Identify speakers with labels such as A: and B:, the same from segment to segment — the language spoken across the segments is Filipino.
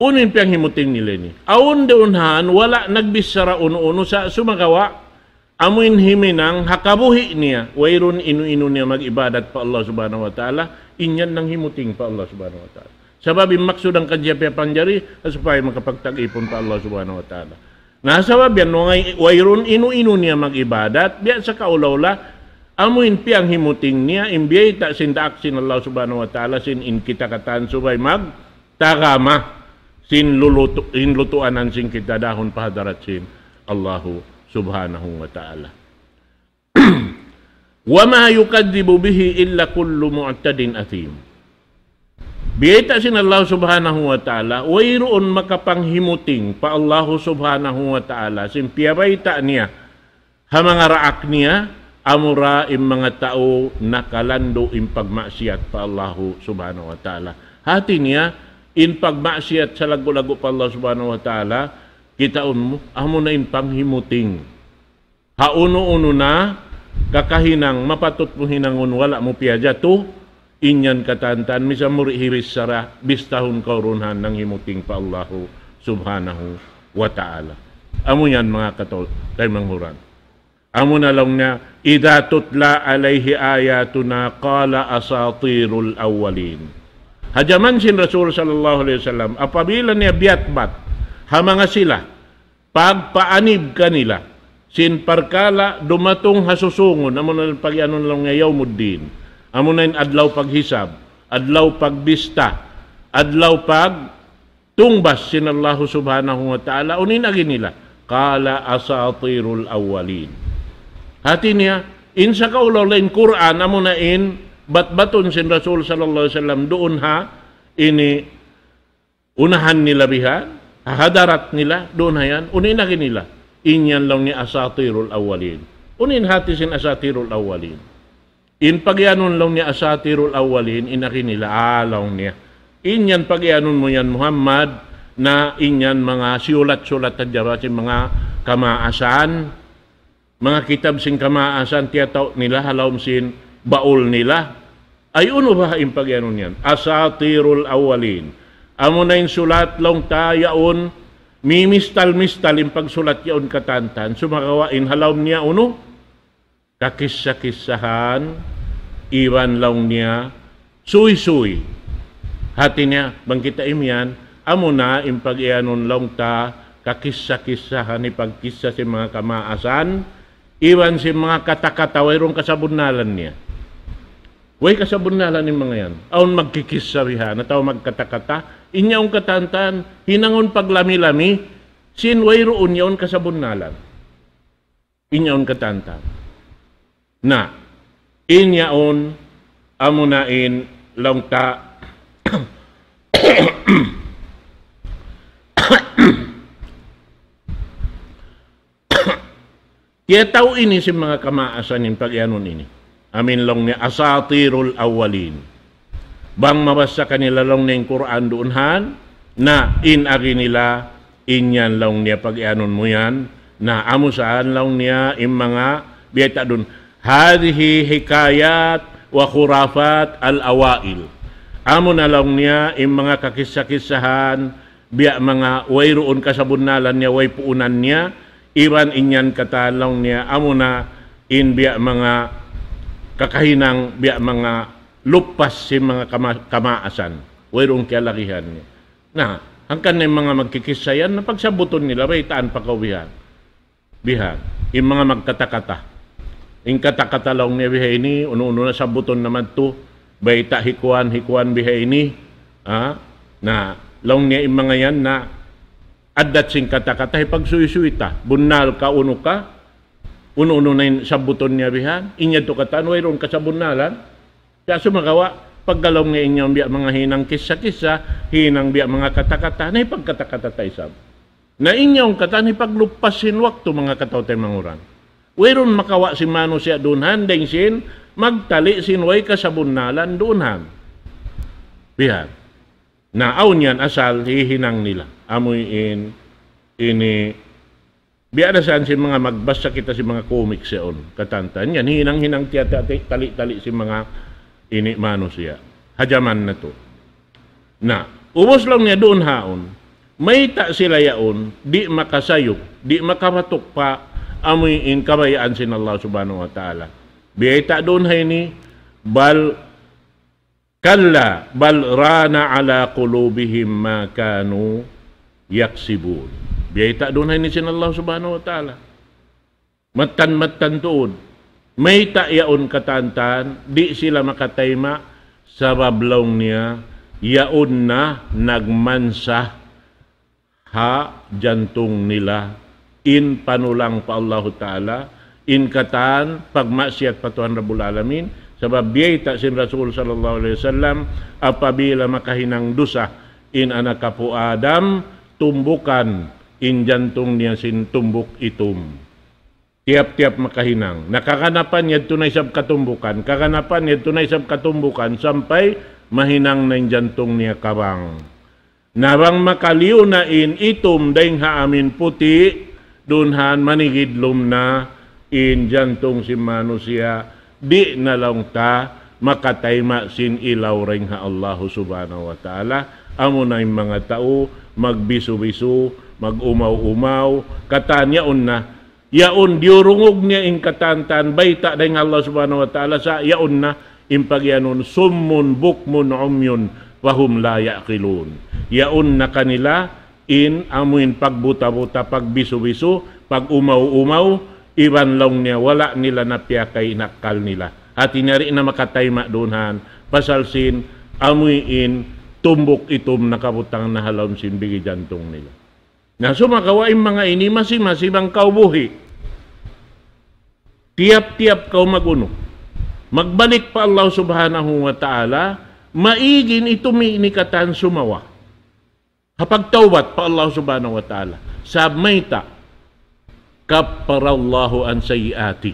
A: Unin piyang himuting ni Lenny. Aun de unhan, wala nagbisara uno-uno sa sumagawa. Amuin himinang hakabuhi niya. Wayron inu-inu niya mag-ibadat pa Allah subhanahu wa ta'ala. Inyan ng himuting pa Allah subhanahu wa ta'ala. Sabab maksud ang kadya panjari, supaya makapagtag-ipon pa Allah subhanahu wa ta'ala. Nasa wab yan, ngay, wayron inu-inu niya mag-ibadat. Biya sa kaulawla, amuin piyang himuting niya. Imbiyay ta sin Allah subhanahu wa ta'ala, sin inkita katan subay mag-tagama sinluluto, inlutuan ang sing kita dahon pahadaratsin Allahu subhanahu wa ta'ala. wa ma yukadzibu bihi illa kullu mu'tadin athim. Biyata sin Allah subhanahu wa ta'ala, wairoon makapanghimuting pa Allah subhanahu wa ta'ala, sin piyabaita niya, ha mga raak niya, amura im mga tao nakalando im pagmaksiat pa Allah subhanahu wa ta'ala. Hati niya, in pagmaksiat sa lagu-lagu pa Allah subhanahu wa ta'ala, kitaon mo, amo na in panghimuting. Hauno-uno na, kakahinang, mapatutpuhin mo wala mo piyaja to, inyan katantan, misa murihiris sara, bistahon kaurunhan ng himuting pa Allah subhanahu wa ta'ala. Amo yan mga katol, kay manghuran. Amo na lang na, Ida tutla alayhi ayatuna, qala asatirul awwalin Hajaman sin Rasul sallallahu alaihi wasallam apabila niya biatbat hamanga sila pagpaanib kanila sin parkala dumatong hasusungon amo na pagyanon lang nga yawmuddin amo na adlaw paghisab adlaw pagbista adlaw pag tungbas sin Allah subhanahu wa taala unin agi nila kala asatirul awwalin hati niya insa ka lain Quran amo na in bat batbaton si Rasul sallallahu alaihi wasallam doon ha ini unahan nila biha hadarat nila doon ha yan unin nila inyan lang ni asatirul awwalin unin hati sin asatirul awwalin in pagyanon lang ni asatirul awwalin inaki nila alaw niya inyan pagyanon mo yan Muhammad na inyan mga siulat-sulat at jarasin mga kamaasan mga kitab sing kamaasan tiyataw nila halawm sin baul nila Ayun o ba impagyanon yan? Asatirul awalin. Amo na sulat long tayaon, mimistal-mistal impagsulat yon katantan, sumakawain halawm niya uno, kakisakisahan, iwan long niya, suy-suy. Hati niya, bangkitain yan, amo na impagyanon long ta, kakisakisahan, kisahan ipagkisa si mga kamaasan, iwan si mga katakatawayrong kasabunalan niya Way kasabunala ni mga yan. Aon magkikis sa rihan, ataw magkatakata, inyaong katantan, hinangon paglami-lami, sinway roon yaon kasabunnalan. Inyaon katantan. Na, inyaon amunain langta Kaya tao ini si mga kamaasan yung pag ini amin long ni asatirul awalin. Bang mabasa kanila long ning Quran doonhan na in agi nila inyan long niya pag ianon mo yan na amo saan long niya im mga biyata doon. Hadhi hikayat wa khurafat al-awail. Amo na long niya im mga kakisa-kisahan biya mga way roon kasabunalan niya way puunan niya iban inyan katalong niya amo na in biya mga kakahinang biya mga lupas si mga kama, kamaasan wayron kialakihan niya na hangkan na mga magkikisayan na pagsabuton nila way taan pa kawihan bihan yung mga magkatakata in katakata lang ni bihay ni uno-uno na sabuton naman to bayta hikuan hikuan bihay ni ah, na lang niya yung mga yan na adat sing katakata pagsuysuita bunal ka uno ka uno-uno na yung sabuton niya bihan, inya to katan, wayroon kasabunalan. Kaya sumagawa, paggalaw nga inyo biya mga hinang kisa-kisa, hinang biya mga katakata, na ipagkatakata tayo sab. Na inyong katan, ipaglupasin wakto mga kataw mangurang. Wayroon makawa si Mano siya dunhan, deng sin, magtali sin sinway kasabunalan dunhan. Bihan. Naaw niyan asal, hihinang nila. Amoy in, ini Biyara saan si mga magbasa kita si mga comics siyon. Katantan yan. Hinang-hinang tali-tali si mga inimano siya. Hajaman na to. Na, ubos lang niya doon haon. May ta sila yaon, di makasayop, di makamatok pa in kabayaan sin Allah subhanahu wa ta'ala. Biyay ta doon hay ni, bal kalla bal rana ala qulubihim ma kanu yaksibun. Biyayta doon ni Allah subhanahu wa ta'ala. Matan-matan tuod. May tayaon katantan, di sila makataima sa bablong niya. Yaon na nagmansa ha jantung nila in panulang pa Allah Ta'ala in katan pagmaksiat pa Tuhan Rabbul Alamin sabab biyayta sin Rasul sallallahu alaihi wasallam apabila makahinang dusa in anak kapu Adam tumbukan injantong niya sintumbok itum. Tiap-tiap makahinang. Nakakanapan niya tunay sab katumbukan. Kakanapan niya tunay sab katumbukan sampay mahinang na jantong niya kabang. Narang makaliw na in itum daing haamin puti dunhan manigidlom na in jantong si manusia di nalong ta makatayma sin ilaw ring ha Allah subhanahu wa ta'ala amo na mga tao magbisu-bisu, magumaw-umaw, katanya katanyaon na, yaon diurungog niya in katantan, baita dahing Allah subhanahu wa ta'ala sa yaon na, impagyanon, summun, bukmun, umyun, wahum la yaqilun. Yaon na kanila, in amuin pagbuta-buta, pagbisu-bisu, pagumaw-umaw, iban long niya, wala nila na napiyakay nakal nila. At inari na makatayma dunhan, pasalsin, amuin, tumbok itom nakabutang nahalom sinbigi jantong nila. Na sumakawain mga ini masimasibang kaubuhi. Tiap-tiap kau maguno. Magbalik pa Allah subhanahu wa ta'ala, maigin itumi ni sumawa. Hapagtawbat pa Allah subhanahu wa ta'ala. Sabmayta, kaparallahu an sayiati.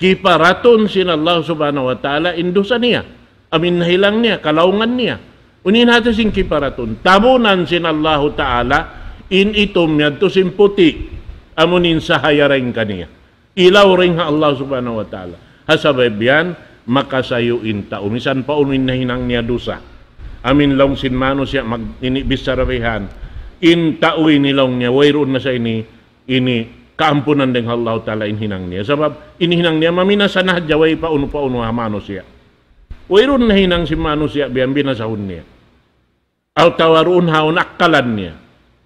A: Kiparaton sin Allah subhanahu wa ta'ala indusa niya. Amin nahilang niya, kalaungan niya Unin hata sing kiparaton. Tabunan sin Allah Ta'ala in itom niya to sin puti. Amunin sa hayarain kaniya. Ilaw rin ha Allah Subhanahu Wa Ta'ala. Hasabay biyan, in ta. Umisan pa umin na hinang niya dusa. Amin lang sin mano siya mag inibisarabihan. In taoy nilong niya. Wayroon na sa ini. Ini kaampunan deng Allah Ta'ala in hinang niya. Sabab, hinang niya, mamina sa nahadyaway pa uno pa uno ha mano siya. Wairun na hinang si manusia biyan binasahon niya. Aw tawaroon haon akkalan niya.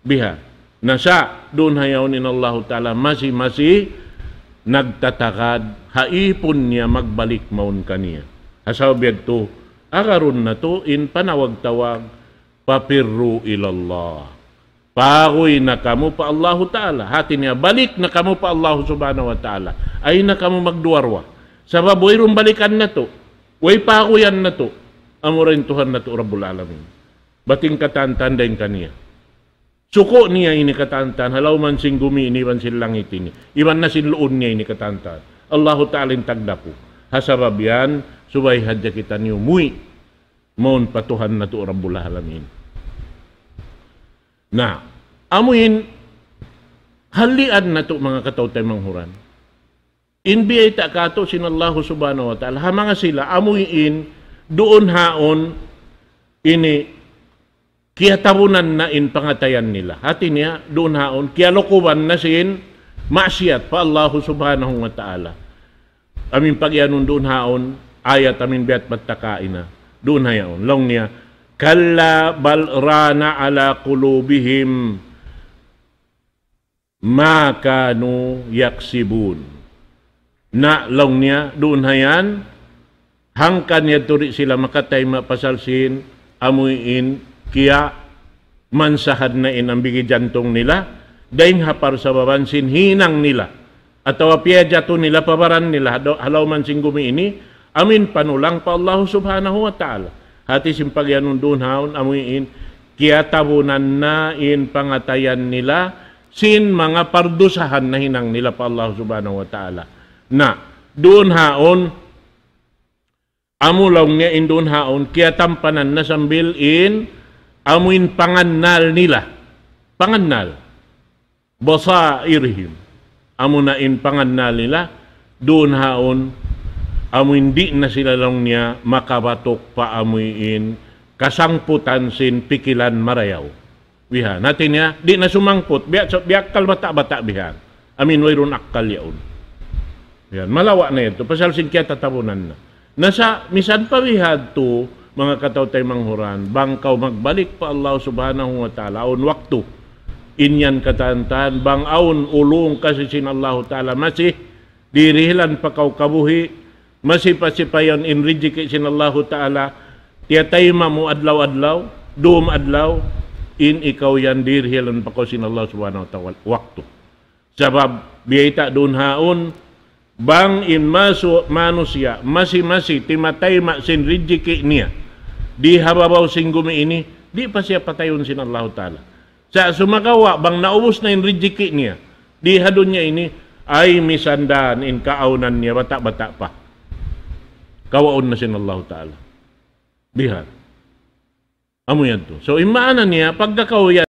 A: Biha. Nasa doon hayaw Allah Ta'ala masi-masi nagtatakad haipon niya magbalik maun kaniya. Asaw biyag to, agaron na to in panawag-tawag papirru ilallah. Pagoy na kamu pa Allah Ta'ala. Hati niya, balik na kamu pa Allah Subhanahu wa Ta'ala. Ay na kamu magduwarwa. Sa baboyrong balikan na to. Way pa ako yan na to. Amurin Tuhan na to, Rabbul Alamin. Bating katantan din kaniya. Suko niya ini katantan, halaw man sing gumi iniwan sin langit ini. Iwan na sin luon niya ini katantan. Allahu Ta'ala tagdapo. Hasabab yan, subay hadya kita niyo mui. Maun patuhan na to, Rabbul Alamin. Na, amuin, halian na to mga kataw tayo manghuran Inbiyay ta kato sinallahu subhanahu wa ta'ala. Ha mga sila, amuin, doon haon, ini, kaya tabunan na in pangatayan nila. Hati niya, doon haon, kaya lukuban na sin, masyat pa Allahu subhanahu wa ta'ala. Amin pagyanun doon haon, ayat amin biat patakain na. Doon haon, long niya, Kalla bal rana ala kulubihim ma kanu yaksibun na long niya doon hayan hangkan niya turi sila makatay mapasalsin amuin kia mansahad na inambigi jantung nila daing hapar sa babansin hinang nila atawa piyaja to nila pabaran nila halaw man singgumi ini amin panulang pa Allah subhanahu wa ta'ala hati simpagyanun doon haun amuin kia tabunan na in pangatayan nila sin mga pardusahan na hinang nila pa Allah subhanahu wa ta'ala na doon haon amulaw nga in doon haon kaya tampanan na sambil in amuin pangannal nila pangannal basairihim amo na in pangannal nila doon haon amo hindi na sila lang niya makabatok pa amuin kasangputan sin pikilan marayaw bihan natin niya di na sumangput biyak, biyak kalbata bata bihan amin wayron akkal yaon yan, malawa na ito. Pasal kaya tatabunan na. Nasa, misan pa we had to, mga kataw tayo manghuran, bangkaw magbalik pa Allah subhanahu wa ta'ala, on waktu, inyan katantan, bang aun ulung kasi sin Allah ta'ala, masih dirihilan pa kaw kabuhi, masih pasipayon in rijiki sin Allah ta'ala, tiya tayo mamu adlaw-adlaw, doom adlaw, in ikaw yan dirhilan pa kaw sin Allah subhanahu wa ta'ala, waktu. Sabab, biyita doon haon, bang in masu manusia masing-masing timatai mak sin rizki nia di hababau singgumi ini di pasia patayun sin Allah taala sa sumakawa bang naubus na in rizki nia di hadunya ini ai misandan in kaaunan nia batak batak pa kawaun na sin Allah taala bihar amuyan tu so imaanan nia pagkakawya